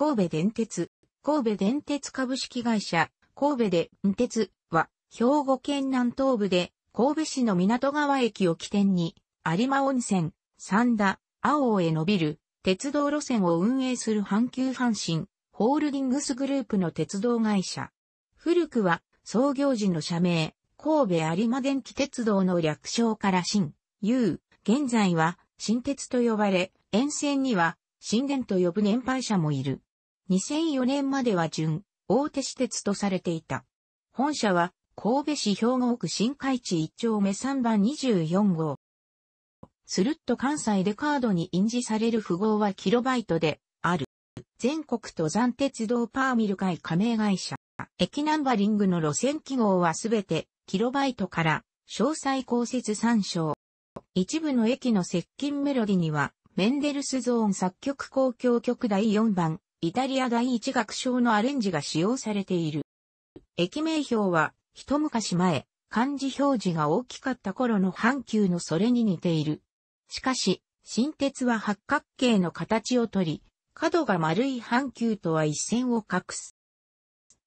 神戸電鉄、神戸電鉄株式会社、神戸で電鉄は、兵庫県南東部で、神戸市の港川駅を起点に、有馬温泉、三田、青尾へ伸びる、鉄道路線を運営する阪急阪神、ホールディングスグループの鉄道会社。古くは、創業時の社名、神戸有馬電気鉄道の略称から新、U、現在は、新鉄と呼ばれ、沿線には、新電と呼ぶ年配者もいる。2004年までは準、大手私鉄とされていた。本社は、神戸市兵庫区新海地1丁目3番24号。するッと関西でカードに印字される符号はキロバイトである。全国登山鉄道パーミル会加盟会社。駅ナンバリングの路線記号はすべてキロバイトから詳細公設参照。一部の駅の接近メロディにはメンデルスゾーン作曲公共曲第4番イタリア第一楽章のアレンジが使用されている。駅名表は、一昔前、漢字表示が大きかった頃の阪急のそれに似ている。しかし、新鉄は八角形の形をとり、角が丸い阪急とは一線を画す。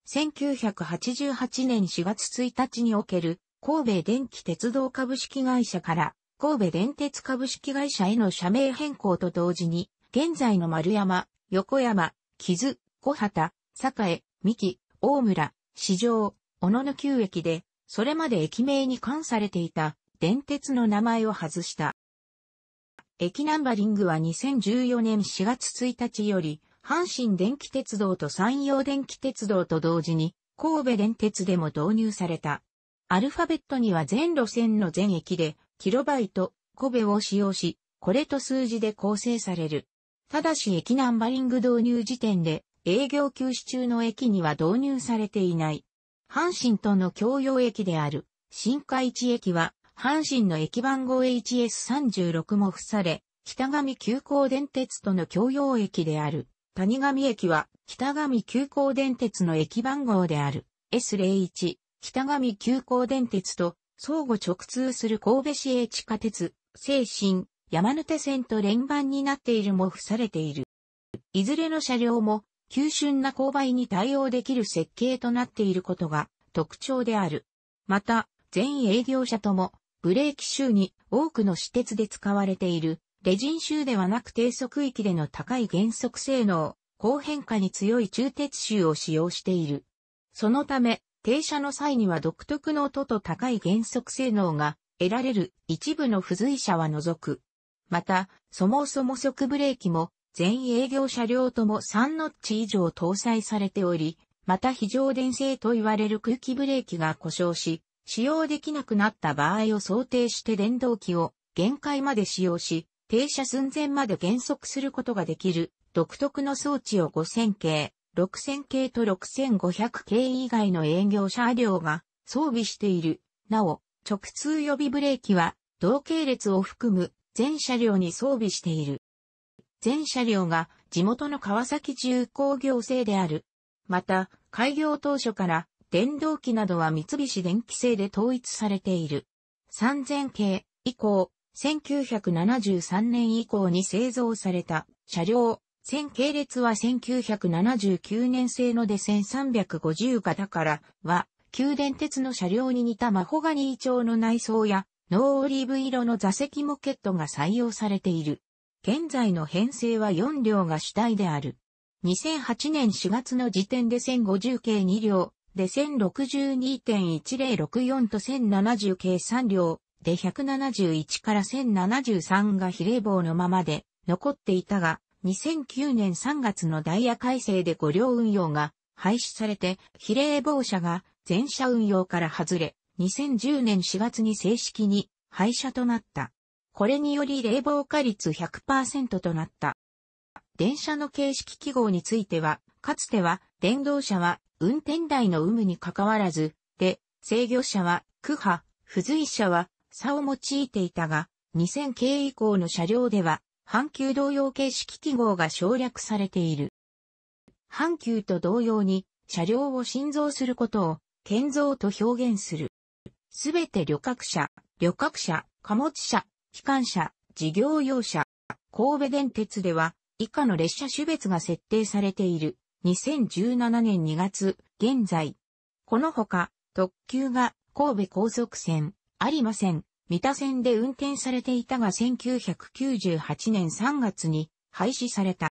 1988年4月1日における神戸電気鉄道株式会社から神戸電鉄株式会社への社名変更と同時に現在の丸山、横山、木津、小畑、栄、三木、大村、市場、小野の旧駅で、それまで駅名に関されていた、電鉄の名前を外した。駅ナンバリングは2014年4月1日より、阪神電気鉄道と山陽電気鉄道と同時に、神戸電鉄でも導入された。アルファベットには全路線の全駅で、キロバイト、コベを使用し、これと数字で構成される。ただし駅ナンバリング導入時点で営業休止中の駅には導入されていない。阪神との共用駅である新海地駅は阪神の駅番号 HS36 も付され、北上急行電鉄との共用駅である谷上駅は北上急行電鉄の駅番号である S01 北上急行電鉄と相互直通する神戸市営地下鉄、静新、山手線と連番になっているも付されている。いずれの車両も、急峻な勾配に対応できる設計となっていることが特徴である。また、全営業者とも、ブレーキシューに多くの私鉄で使われている、レジンシではなく低速域での高い減速性能、高変化に強い中鉄臭を使用している。そのため、停車の際には独特の音と高い減速性能が得られる一部の付随車は除く。また、そもそも即ブレーキも全営業車両とも3ノッチ以上搭載されており、また非常電性と言われる空気ブレーキが故障し、使用できなくなった場合を想定して電動機を限界まで使用し、停車寸前まで減速することができる独特の装置を5000系、6000系と6500系以外の営業車両が装備している。なお、直通予備ブレーキは同系列を含む全車両に装備している。全車両が地元の川崎重工業製である。また、開業当初から電動機などは三菱電機製で統一されている。3000系以降、1973年以降に製造された車両、1000系列は1979年製ので1350型からは、宮殿鉄の車両に似たマホガニー調の内装やノーオリーブ色の座席モケットが採用されている。現在の編成は4両が主体である。2008年4月の時点で1050系2両で1062.1064と1070系3両で171から1073が比例棒のままで残っていたが、2009年3月のダイヤ改正で5両運用が廃止されて、比例棒車が全車運用から外れ、2010年4月に正式に廃車となった。これにより冷房化率100%となった。電車の形式記号については、かつては電動車は運転台の有無に関わらず、で、制御車は区派、付随車は差を用いていたが、2000系以降の車両では、阪急同様形式記号が省略されている。阪急と同様に車両を心臓することを建造と表現する。すべて旅客車、旅客車、貨物車、機関車、事業用車、神戸電鉄では、以下の列車種別が設定されている。2017年2月、現在。このほか、特急が神戸高速線、ありません。三田線で運転されていたが1998年3月に廃止された。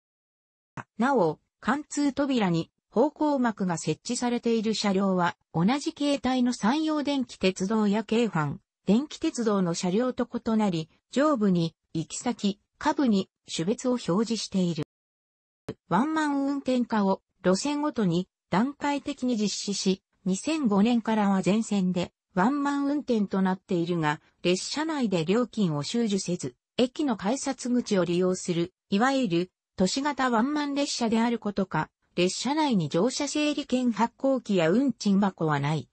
なお、貫通扉に方向幕が設置されている車両は、同じ形態の山陽電気鉄道や京阪、電気鉄道の車両と異なり、上部に、行き先、下部に、種別を表示している。ワンマン運転化を、路線ごとに、段階的に実施し、2005年からは全線で、ワンマン運転となっているが、列車内で料金を収受せず、駅の改札口を利用する、いわゆる、都市型ワンマン列車であることか、列車内に乗車整理券発行機や運賃箱はない。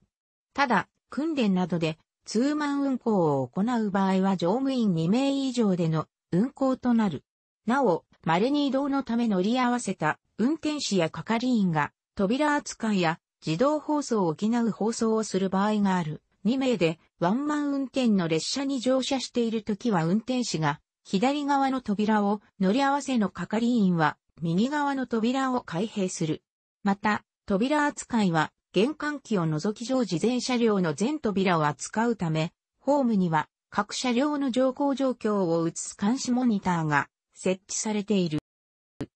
ただ、訓練などでツーマン運行を行う場合は乗務員2名以上での運行となる。なお、稀に移動のため乗り合わせた運転士や係員が扉扱いや自動放送を補う放送をする場合がある。2名でワンマン運転の列車に乗車している時は運転士が左側の扉を乗り合わせの係員は右側の扉を開閉する。また、扉扱いは、玄関機を除き常時全車両の全扉を扱うため、ホームには各車両の乗降状況を映す監視モニターが設置されている。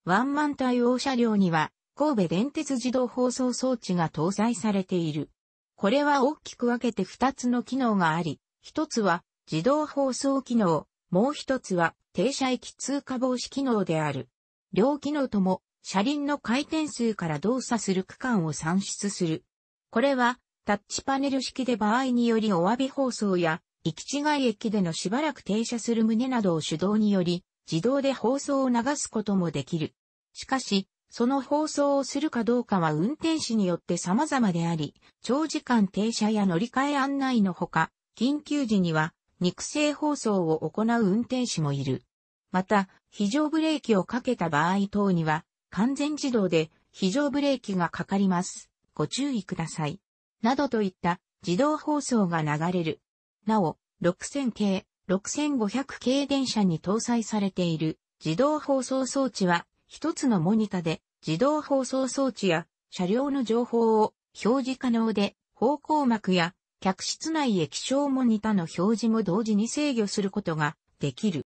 ワンマン対応車両には神戸電鉄自動放送装置が搭載されている。これは大きく分けて2つの機能があり、1つは自動放送機能、もう1つは停車駅通過防止機能である。両機能とも車輪の回転数から動作する区間を算出する。これはタッチパネル式で場合によりお詫び放送や行き違い駅でのしばらく停車する旨などを手動により自動で放送を流すこともできる。しかし、その放送をするかどうかは運転士によって様々であり、長時間停車や乗り換え案内のほか、緊急時には肉声放送を行う運転士もいる。また、非常ブレーキをかけた場合等には、完全自動で非常ブレーキがかかります。ご注意ください。などといった自動放送が流れる。なお、6000系、6500系電車に搭載されている自動放送装置は、一つのモニタで自動放送装置や車両の情報を表示可能で、方向幕や客室内液晶モニタの表示も同時に制御することができる。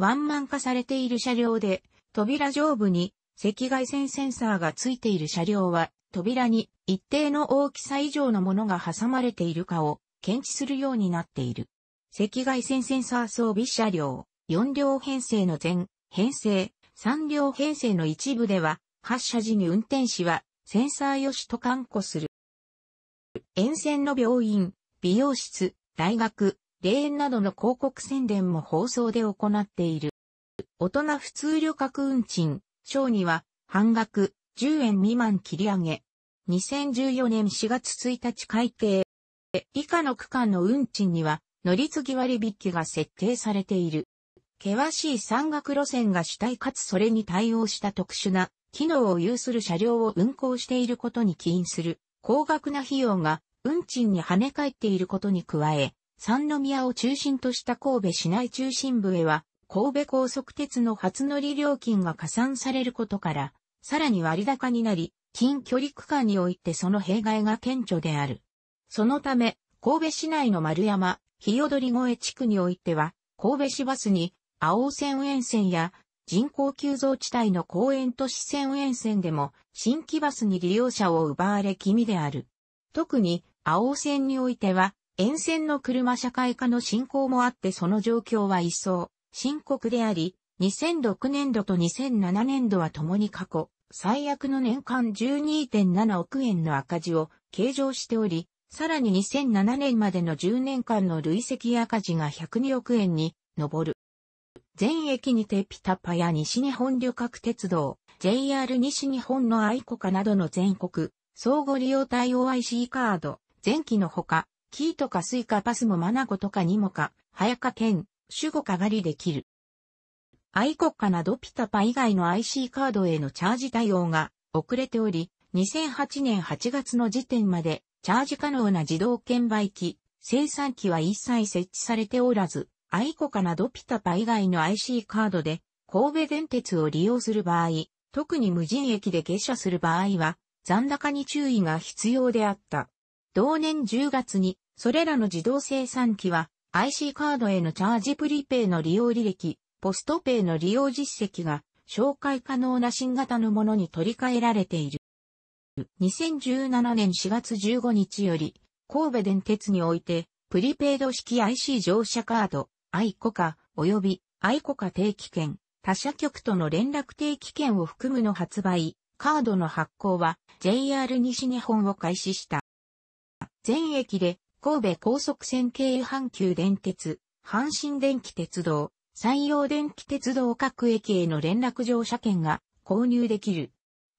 ワンマン化されている車両で、扉上部に赤外線センサーがついている車両は、扉に一定の大きさ以上のものが挟まれているかを検知するようになっている。赤外線センサー装備車両、4両編成の全、編成、3両編成の一部では、発車時に運転士はセンサーよしと看護する。沿線の病院、美容室、大学、霊園などの広告宣伝も放送で行っている。大人普通旅客運賃、小には半額10円未満切り上げ。2014年4月1日改定。以下の区間の運賃には乗り継ぎ割引が設定されている。険しい山岳路線が主体かつそれに対応した特殊な機能を有する車両を運行していることに起因する高額な費用が運賃に跳ね返っていることに加え、三宮を中心とした神戸市内中心部へは、神戸高速鉄の初乗り料金が加算されることから、さらに割高になり、近距離区間においてその弊害が顕著である。そのため、神戸市内の丸山、日踊り越地区においては、神戸市バスに、青線沿線や人口急増地帯の公園都市線沿線でも、新規バスに利用者を奪われ気味である。特に、青線においては、沿線の車社会化の進行もあってその状況は一層深刻であり、2006年度と2007年度は共に過去、最悪の年間12.7億円の赤字を計上しており、さらに2007年までの10年間の累積赤字が102億円に上る。全駅にてピタパや西日本旅客鉄道、JR 西日本の愛国家などの全国、相互利用対応 IC カード、前期のほか、キーとかスイカパスもマナコとかニモか、早かカ剣、主語かがりできる。愛国家などピタパ以外の IC カードへのチャージ対応が遅れており、2008年8月の時点までチャージ可能な自動券売機、生産機は一切設置されておらず、愛国家などピタパ以外の IC カードで神戸電鉄を利用する場合、特に無人駅で下車する場合は、残高に注意が必要であった。同年10月に、それらの自動生産機は、IC カードへのチャージプリペイの利用履歴、ポストペイの利用実績が、紹介可能な新型のものに取り替えられている。2017年4月15日より、神戸電鉄において、プリペイド式 IC 乗車カード、i コカ、及び i コカ定期券、他社局との連絡定期券を含むの発売、カードの発行は JR 西日本を開始した。全駅で神戸高速線経由阪急電鉄、阪神電気鉄道、山陽電気鉄道各駅への連絡乗車券が購入できる。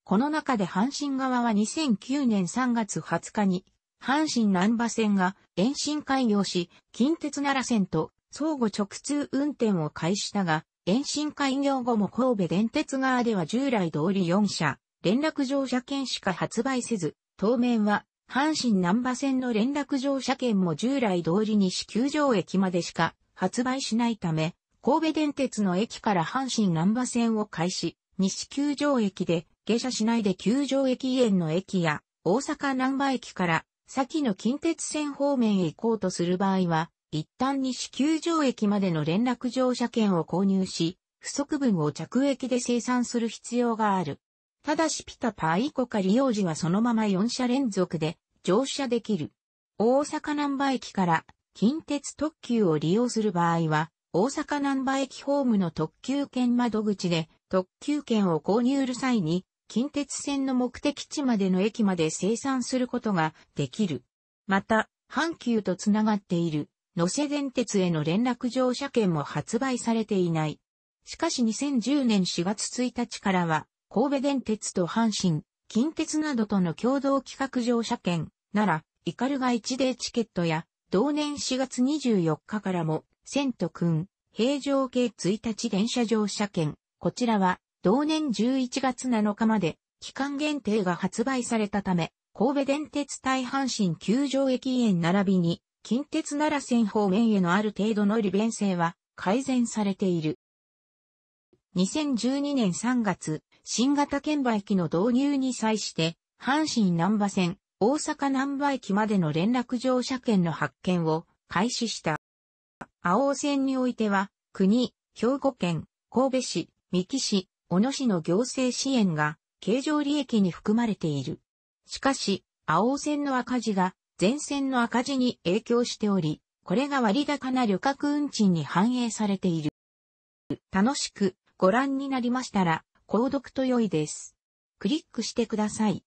この中で阪神側は2009年3月20日に、阪神南波線が延伸開業し、近鉄奈良線と相互直通運転を開始したが、延伸開業後も神戸電鉄側では従来通り4社、連絡乗車券しか発売せず、当面は阪神南波線の連絡乗車券も従来通り西九条駅までしか発売しないため、神戸電鉄の駅から阪神南波線を開始、西九条駅で下車しないで九条駅園の駅や大阪南波駅から先の近鉄線方面へ行こうとする場合は、一旦西九条駅までの連絡乗車券を購入し、不足分を着駅で生産する必要がある。ただしピタパー以降か利用時はそのまま4車連続で乗車できる。大阪南波駅から近鉄特急を利用する場合は、大阪南波駅ホームの特急券窓口で特急券を購入る際に、近鉄線の目的地までの駅まで生産することができる。また、阪急とつながっている、野瀬電鉄への連絡乗車券も発売されていない。しかし2010年4月1日からは、神戸電鉄と阪神、近鉄などとの共同企画乗車券、なら、イカルが1デーチケットや、同年4月24日からも、セント君、平常系1日電車乗車券、こちらは、同年11月7日まで、期間限定が発売されたため、神戸電鉄対阪神球場駅園並びに、近鉄奈良線方面へのある程度の利便性は改善されている。2012年3月、新型券売機の導入に際して、阪神南波線、大阪南波駅までの連絡乗車券の発券を開始した。青線においては、国、兵庫県、神戸市、三木市、小野市の行政支援が、経常利益に含まれている。しかし、青線の赤字が、全線の赤字に影響しており、これが割高な旅客運賃に反映されている。楽しくご覧になりましたら、購読と良いです。クリックしてください。